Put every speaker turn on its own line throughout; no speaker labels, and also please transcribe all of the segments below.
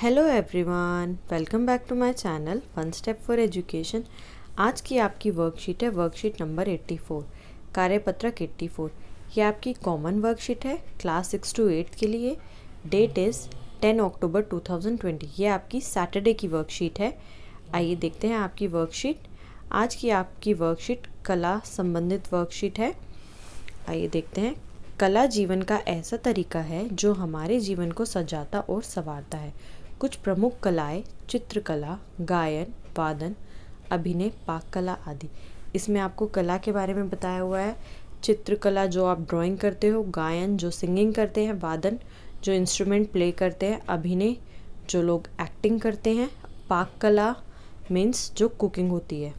hello everyone welcome back to my channel one step for education आज की आपकी worksheet है वर्कशीट नंबर 84 कार्यपत्रक 84 ये आपकी कॉमन वर्कशीट है क्लास सिक्स टू एट के लिए डेट इज़ 10 अक्टूबर 2020 ये आपकी सैटरडे की वर्कशीट है आइए देखते हैं आपकी वर्कशीट आज की आपकी वर्कशीट कला संबंधित वर्कशीट है आइए देखते हैं कला जीवन का ऐसा तरीका है जो हमारे जीवन को सजाता और संवारता है कुछ प्रमुख कलाएं चित्रकला गायन वादन अभिनय पाक कला आदि इसमें आपको कला के बारे में बताया हुआ है चित्रकला जो आप ड्राइंग करते हो गायन जो सिंगिंग करते हैं वादन जो इंस्ट्रूमेंट प्ले करते हैं अभिनय जो लोग एक्टिंग करते हैं पाक कला मीन्स जो कुकिंग होती है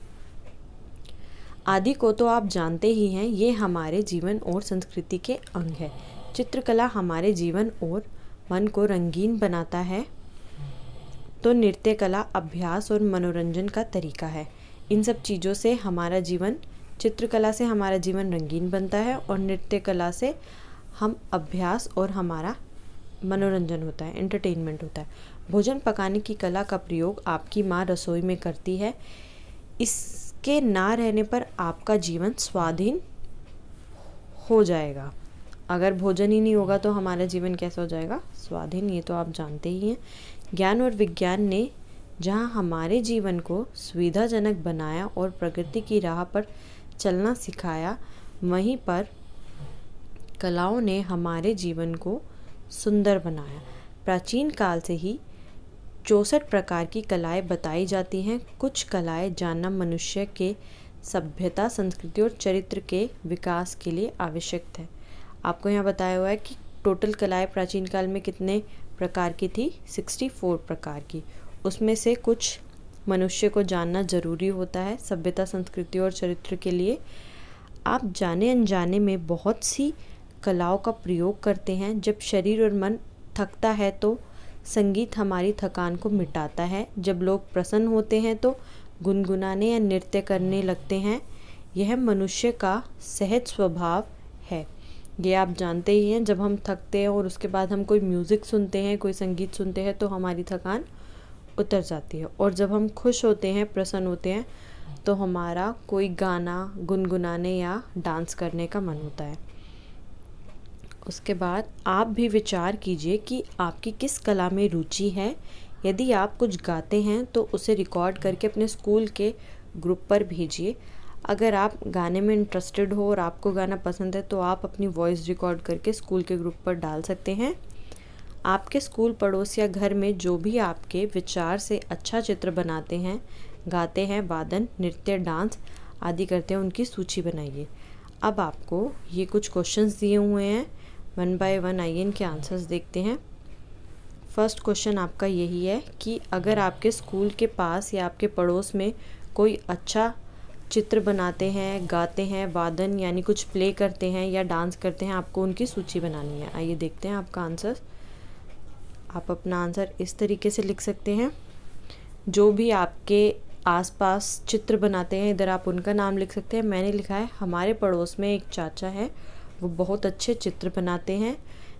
आदि को तो आप जानते ही हैं ये हमारे जीवन और संस्कृति के अंग है चित्रकला हमारे जीवन और मन को रंगीन बनाता है तो नृत्य कला अभ्यास और मनोरंजन का तरीका है इन सब चीज़ों से हमारा जीवन चित्रकला से हमारा जीवन रंगीन बनता है और नृत्य कला से हम अभ्यास और हमारा मनोरंजन होता है एंटरटेनमेंट होता है भोजन पकाने की कला का प्रयोग आपकी माँ रसोई में करती है इस के ना रहने पर आपका जीवन स्वाधीन हो जाएगा अगर भोजन ही नहीं होगा तो हमारा जीवन कैसा हो जाएगा स्वाधीन ये तो आप जानते ही हैं ज्ञान और विज्ञान ने जहाँ हमारे जीवन को सुविधाजनक बनाया और प्रकृति की राह पर चलना सिखाया वहीं पर कलाओं ने हमारे जीवन को सुंदर बनाया प्राचीन काल से ही चौंसठ प्रकार की कलाएं बताई जाती हैं कुछ कलाएं जानना मनुष्य के सभ्यता संस्कृति और चरित्र के विकास के लिए आवश्यक है आपको यहाँ बताया हुआ है कि टोटल कलाएं प्राचीन काल में कितने प्रकार की थी 64 प्रकार की उसमें से कुछ मनुष्य को जानना ज़रूरी होता है सभ्यता संस्कृति और चरित्र के लिए आप जाने अनजाने में बहुत सी कलाओं का प्रयोग करते हैं जब शरीर और मन थकता है तो संगीत हमारी थकान को मिटाता है जब लोग प्रसन्न होते हैं तो गुनगुनाने या नृत्य करने लगते हैं यह मनुष्य का सहज स्वभाव है ये आप जानते ही हैं जब हम थकते हैं और उसके बाद हम कोई म्यूज़िक सुनते हैं कोई संगीत सुनते हैं तो हमारी थकान उतर जाती है और जब हम खुश होते हैं प्रसन्न होते हैं तो हमारा कोई गाना गुनगुनाने या डांस करने का मन होता है उसके बाद आप भी विचार कीजिए कि आपकी किस कला में रुचि है यदि आप कुछ गाते हैं तो उसे रिकॉर्ड करके अपने स्कूल के ग्रुप पर भेजिए अगर आप गाने में इंटरेस्टेड हो और आपको गाना पसंद है तो आप अपनी वॉइस रिकॉर्ड करके स्कूल के ग्रुप पर डाल सकते हैं आपके स्कूल पड़ोस या घर में जो भी आपके विचार से अच्छा चित्र बनाते हैं गाते हैं वादन नृत्य डांस आदि करते हैं उनकी सूची बनाइए अब आपको ये कुछ क्वेश्चंस दिए हुए हैं वन बाय वन आइए इनके आंसर्स देखते हैं फर्स्ट क्वेश्चन आपका यही है कि अगर आपके स्कूल के पास या आपके पड़ोस में कोई अच्छा चित्र बनाते हैं गाते हैं वादन यानी कुछ प्ले करते हैं या डांस करते हैं आपको उनकी सूची बनानी है आइए देखते हैं आपका आंसर आप अपना आंसर इस तरीके से लिख सकते हैं जो भी आपके आसपास चित्र बनाते हैं इधर आप उनका नाम लिख सकते हैं मैंने लिखा है हमारे पड़ोस में एक चाचा है वो बहुत अच्छे चित्र बनाते हैं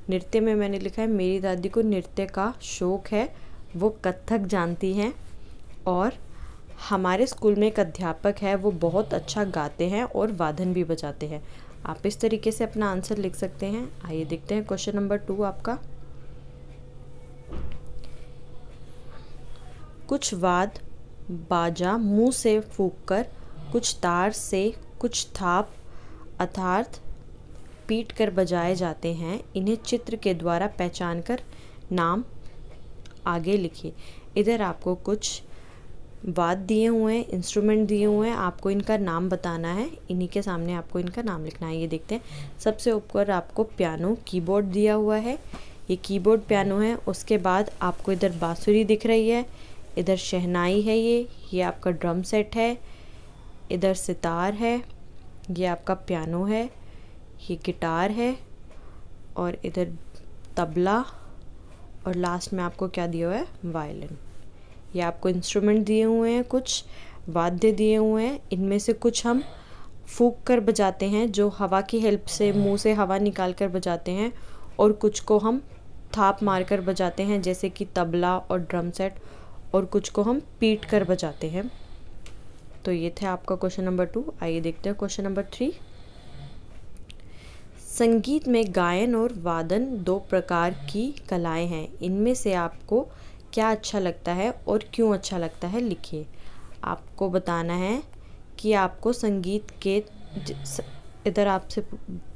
नृत्य में मैंने लिखा है मेरी दादी को नृत्य का शौक़ है वो कत्थक जानती हैं और हमारे स्कूल में एक अध्यापक है वो बहुत अच्छा गाते हैं और वादन भी बजाते हैं आप इस तरीके से अपना आंसर लिख सकते हैं आइए देखते हैं क्वेश्चन नंबर टू आपका कुछ वाद बाजा मुंह से फूंक कर कुछ तार से कुछ थाप अर्थार्थ पीट कर बजाए जाते हैं इन्हें चित्र के द्वारा पहचान कर नाम आगे लिखिए इधर आपको कुछ वाद दिए हुए हैं इंस्ट्रूमेंट दिए हुए हैं आपको इनका नाम बताना है इन्हीं के सामने आपको इनका नाम लिखना है ये देखते हैं सबसे ऊपर आपको पियानो कीबोर्ड दिया हुआ है ये कीबोर्ड पियानो है उसके बाद आपको इधर बाँसुरी दिख रही है इधर शहनाई है ये ये आपका ड्रम सेट है इधर सितार है ये आपका पियानो है ये गिटार है और इधर तबला और लास्ट में आपको क्या दिया हुआ है वायलिन ये आपको इंस्ट्रूमेंट दिए हुए हैं कुछ वाद्य दिए हुए हैं इनमें से कुछ हम फूक कर बजाते हैं जो हवा की हेल्प से मुंह से हवा निकाल कर बजाते हैं और कुछ को हम थाप मार कर बजाते हैं जैसे कि तबला और ड्रम सेट और कुछ को हम पीट कर बजाते हैं तो ये थे आपका क्वेश्चन नंबर टू आइए देखते हैं क्वेश्चन नंबर थ्री संगीत में गायन और वादन दो प्रकार की कलाएँ हैं इनमें से आपको क्या अच्छा लगता है और क्यों अच्छा लगता है लिखिए आपको बताना है कि आपको संगीत के इधर आपसे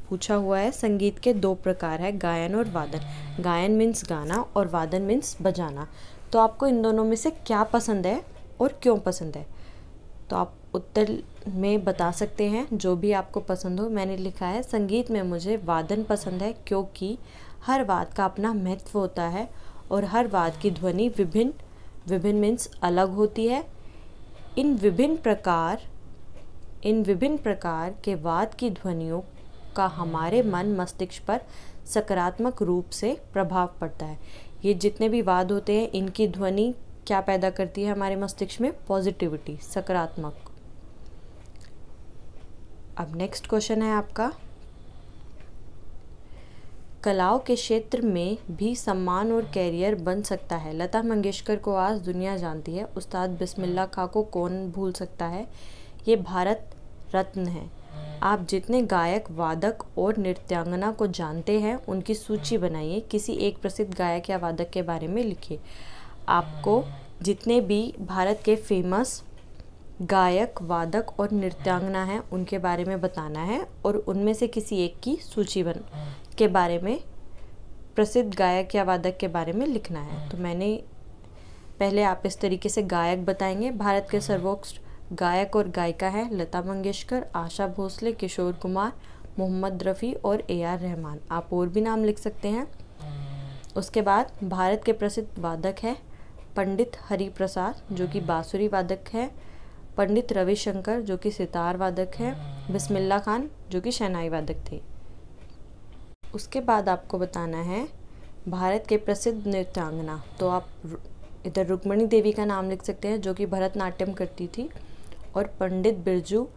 पूछा हुआ है संगीत के दो प्रकार है गायन और वादन गायन मीन्स गाना और वादन मीन्स बजाना तो आपको इन दोनों में से क्या पसंद है और क्यों पसंद है तो आप उत्तर में बता सकते हैं जो भी आपको पसंद हो मैंने लिखा है संगीत में मुझे वादन पसंद है क्योंकि हर वाद का अपना महत्व होता है और हर वाद की ध्वनि विभिन्न विभिन्न मीन्स अलग होती है इन विभिन्न प्रकार इन विभिन्न प्रकार के वाद की ध्वनियों का हमारे मन मस्तिष्क पर सकारात्मक रूप से प्रभाव पड़ता है ये जितने भी वाद होते हैं इनकी ध्वनि क्या पैदा करती है हमारे मस्तिष्क में पॉजिटिविटी सकारात्मक अब नेक्स्ट क्वेश्चन है आपका कलाओं के क्षेत्र में भी सम्मान और कैरियर बन सकता है लता मंगेशकर को आज दुनिया जानती है उस्ताद बिस्मिल्ला खां को कौन भूल सकता है ये भारत रत्न है आप जितने गायक वादक और नृत्यांगना को जानते हैं उनकी सूची बनाइए किसी एक प्रसिद्ध गायक या वादक के बारे में लिखिए आपको जितने भी भारत के फेमस गायक वादक और नृत्यांगना हैं उनके बारे में बताना है और उनमें से किसी एक की सूची बन के बारे में प्रसिद्ध गायक या वादक के बारे में लिखना है तो मैंने पहले आप इस तरीके से गायक बताएंगे भारत के सर्वोच्च गायक और गायिका हैं लता मंगेशकर आशा भोसले किशोर कुमार मोहम्मद रफ़ी और ए आर रहमान आप और भी नाम लिख सकते हैं उसके बाद भारत के प्रसिद्ध वादक हैं पंडित हरि प्रसाद जो कि बाँसुरी वादक हैं पंडित रविशंकर जो कि सितार वादक हैं बिस्मिल्ला खान जो कि शहनाई वादक थे उसके बाद आपको बताना है भारत के प्रसिद्ध नृत्यांगना तो आप इधर रुक्मणी देवी का नाम लिख सकते हैं जो कि भरतनाट्यम करती थी और पंडित बिरजू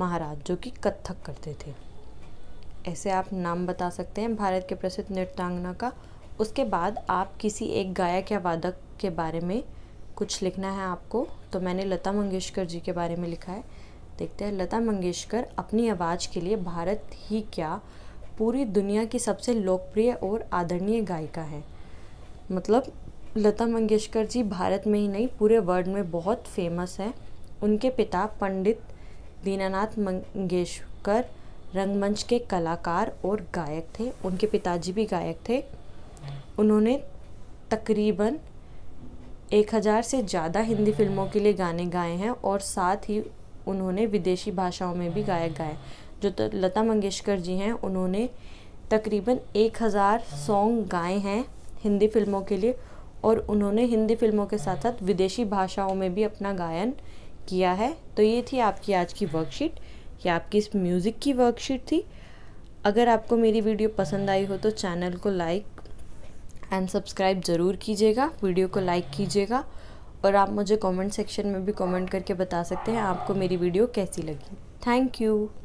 महाराज जो कि कत्थक करते थे ऐसे आप नाम बता सकते हैं भारत के प्रसिद्ध नृत्यांगना का उसके बाद आप किसी एक गायक या वादक के बारे में कुछ लिखना है आपको तो मैंने लता मंगेशकर जी के बारे में लिखा है देखते हैं लता मंगेशकर अपनी आवाज़ के लिए भारत ही क्या पूरी दुनिया की सबसे लोकप्रिय और आदरणीय गायिका है मतलब लता मंगेशकर जी भारत में ही नहीं पूरे वर्ल्ड में बहुत फेमस हैं उनके पिता पंडित दीनानाथ मंगेशकर रंगमंच के कलाकार और गायक थे उनके पिताजी भी गायक थे उन्होंने तकरीबन एक हज़ार से ज़्यादा हिंदी फिल्मों के लिए गाने गाए हैं और साथ ही उन्होंने विदेशी भाषाओं में भी गायक गाए जो तो लता मंगेशकर जी हैं उन्होंने तकरीबन एक हज़ार सॉन्ग गाए हैं हिंदी फिल्मों के लिए और उन्होंने हिंदी फिल्मों के साथ साथ विदेशी भाषाओं में भी अपना गायन किया है तो ये थी आपकी आज की वर्कशीट या आपकी इस म्यूज़िक की वर्कशीट थी अगर आपको मेरी वीडियो पसंद आई हो तो चैनल को लाइक एंड सब्सक्राइब ज़रूर कीजिएगा वीडियो को लाइक कीजिएगा और आप मुझे कमेंट सेक्शन में भी कमेंट करके बता सकते हैं आपको मेरी वीडियो कैसी लगी थैंक यू